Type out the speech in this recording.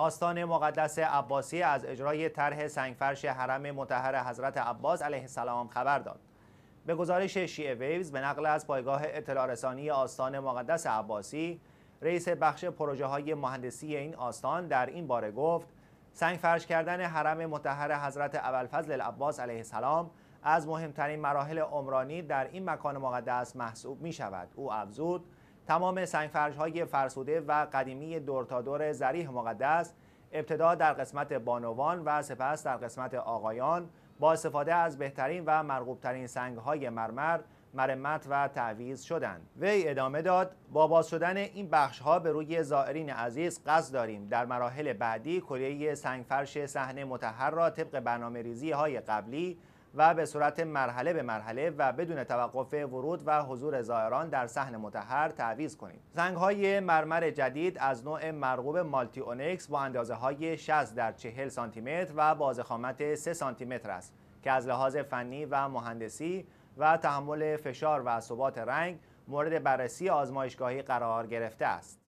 آستان مقدس عباسی از اجرای طرح سنگفرش حرم متحر حضرت عباس علیه السلام خبر داد. به گزارش شیعه ویوز به نقل از پایگاه اطلاع رسانی آستان مقدس عباسی رئیس بخش پروژه های مهندسی این آستان در این باره گفت سنگ فرش کردن حرم متحر حضرت ابوالفضل العباس علیه السلام از مهمترین مراحل عمرانی در این مکان مقدس محسوب می شود او افزود تمام سنگفرش های فرسوده و قدیمی دورتادور دور زریح مقدس ابتدا در قسمت بانوان و سپس در قسمت آقایان با استفاده از بهترین و مرغوبترین سنگ های مرمر مرمت و تعویض شدند وی ادامه داد با باز شدن این بخش ها به روی زائرین عزیز قصد داریم در مراحل بعدی کلیه سنگفرش صحنه متحر را طبق برنامه ریزی های قبلی و به صورت مرحله به مرحله و بدون توقف ورود و حضور زائران در صحن متحر تعویض کنید زنگ های مرمر جدید از نوع مرغوب مالتی اونکس با اندازه های 60 در 40 سانتی و بازخامت 3 سانتی متر است که از لحاظ فنی و مهندسی و تحمل فشار و ثبات رنگ مورد بررسی آزمایشگاهی قرار گرفته است